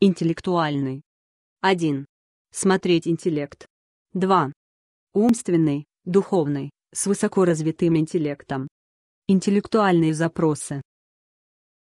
Интеллектуальный. 1. Смотреть интеллект. 2. Умственный, духовный, с высоко развитым интеллектом. Интеллектуальные запросы.